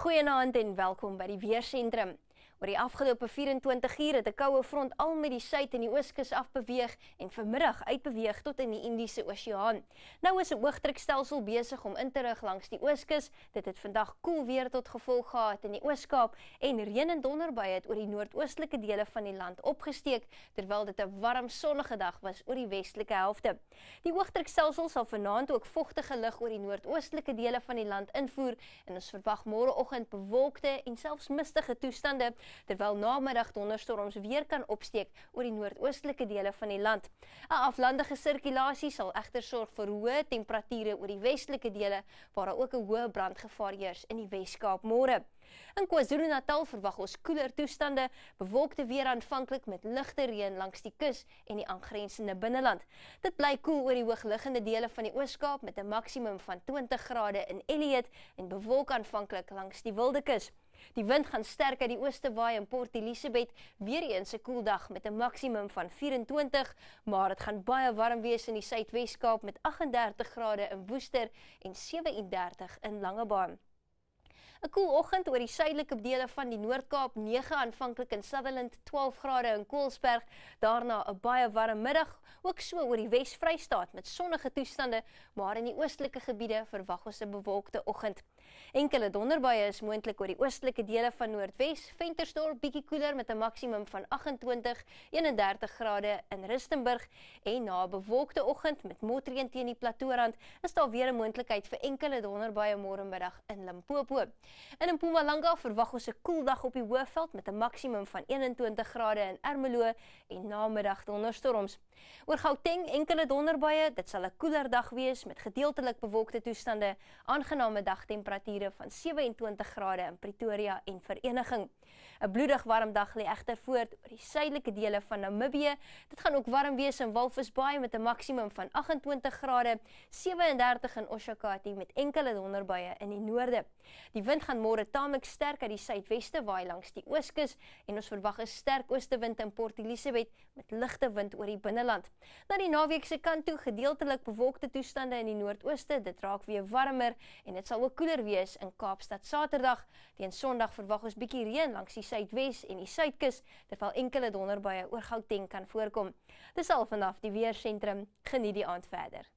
Goeienaand en welkom by die Weerentrum. Oor die afgelope 24 uur het 'n koue front al met die suid en die ooskus af beweeg en vanmiddag uitbeweeg tot in die Indiese Oseaan. Nou is 'n hoëdrukstelsel besig om in te rig langs die ooskus. Dit het vandag koel weer tot gevolg gehad in die Oos-Kaap en reën en donderbuie het oor die noordoostelike dele van die land opgesteek terwyl dit 'n warm sonnige dag was oor die westelike helfte. Die hoëdrukstelsel sal vanaand ook vogtige lug oor die noordoostelike dele van die land invoer en ons verwag môreoggend bewolkte en selfs mistige toestande terwyl na middag donderstorms weer kan opsteek oor die noordoostelike dele van die land. 'n Aflandige sirkulasie sal egter sorg vir hoë temperature oor die westelike dele waar daar ook 'n hoë brandgevaar heers in die Wes-Kaap môre. In KwaZulu-Natal verwag ons koeler toestande, bewolkte weer aanvanklik met ligte reën langs die kus en die aangrensende binneland. Dit bly koel cool oor die hoogliggende dele van die Oos-Kaap met 'n maksimum van 20 grade in Elliot en bewolk aanvanklik langs die Wildekus. Die wind gaan sterk uit die ooste waai in Port Elizabeth, weer eens 'n koel dag met 'n maksimum van 24, maar dit gaan baie warm wees in die Suidwes-Kaap met 38 grade in Woester en 37 in Langebaan. 'n Koel oggend oor die suidelike dele van die Noord-Kaap, 9 aanvanklik in Sutherland, 12 grade in Koelsberg, daarna 'n baie warm middag, ook so oor die Wes-Vrystaat met sonnige toestande, maar in die oostelike gebiede verwag ons 'n bewolkte oggend. Enkele donderbuie is moontlik oor die oostelike dele van Noordwes, Ventersdorp bietjie koeler met 'n maksimum van 28-31 grade in Rustenburg en na 'n bewolkte oggend met motreën teen die plateaurand, is daar weer 'n moontlikheid vir enkele donderbuie môre middag in Limpopo. In Mpumalanga verwag ons 'n koel dag op die Hoëveld met 'n maksimum van 21 grade in Ermelo en namiddag donderstorms. Oor Gauteng enkele donderbuie, dit sal 'n koeler dag wees met gedeeltelik bewolkte toestande, aangename dagtemperature van 27 grade in Pretoria en Vereniging. 'n Bloedig warm dag lê egter voort oor die suidelike dele van Namibië. Dit gaan ook warm wees in Walvisbaai met 'n maksimum van 28 grade, 37 in Oshakati met enkele donderbuie in die noorde. Die wind wind gaan môre taamlik sterk uit die suidweste waai langs die ooskus en ons verwag 'n sterk oostewind in Port Elizabeth met ligte wind oor die binneland. Na die naweek se kant toe gedeeltelik bewolkte toestande in die noordooste, dit raak weer warmer en dit sal ook koeler wees in Kaapstad Saterdag. Teen Sondag verwag ons bietjie reën langs die suidwes en die suidkus terwyl enkele donderbuie oor Gauteng kan voorkom. Dis al vanaf die weersentrum. Geniet die aand verder.